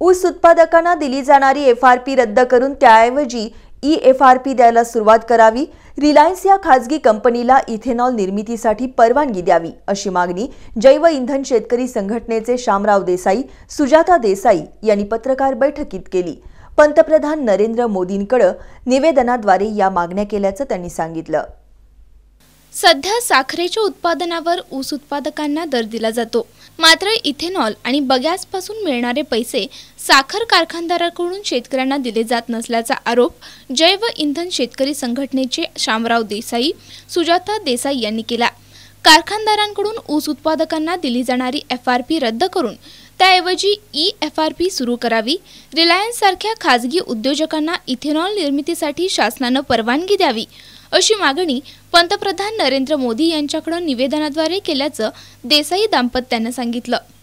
ऊस उत्पादकांना दिली जाणारी एफ आर पी रद्द करून त्याऐवजी ई एफ आर पी द्यायला सुरुवात करावी रिलायन्स या खाजगी कंपनीला इथेनॉल निर्मितीसाठी परवानगी द्यावी अशी मागणी जैव इंधन शेतकरी संघटनेचे शामराव देसाई सुजाता देसाई यांनी पत्रकार बैठकीत केली पंतप्रधान नरेंद्र मोदींकडे निवेदनाद्वारे या मागण्या केल्याचं त्यांनी सांगितलं सध्या साखरेच्या उत्पादनावर ऊस उत्पादकांना दर दिला जातो मात्र इथेनॉल आणि बगॅसपासून मिळणारे पैसे साखर कारखानदाराकडून शेतकऱ्यांना दिले जात नसल्याचा आरोप जैव इंधन शेतकरी संघटनेचे शामराव देसाई सुजाता देसाई यांनी केला कारखानदारांकडून ऊस उत्पादकांना दिली जाणारी एफ आर पी रद्द करून त्याऐवजी ई एफ आर पी सुरू करावी रिलायन्ससारख्या खाजगी उद्योजकांना इथेनॉल निर्मितीसाठी शासनानं परवानगी द्यावी अशी मागणी पंतप्रधान नरेंद्र मोदी यांच्याकडे निवेदनाद्वारे केल्याचं देसाई दाम्पत्यानं सांगितलं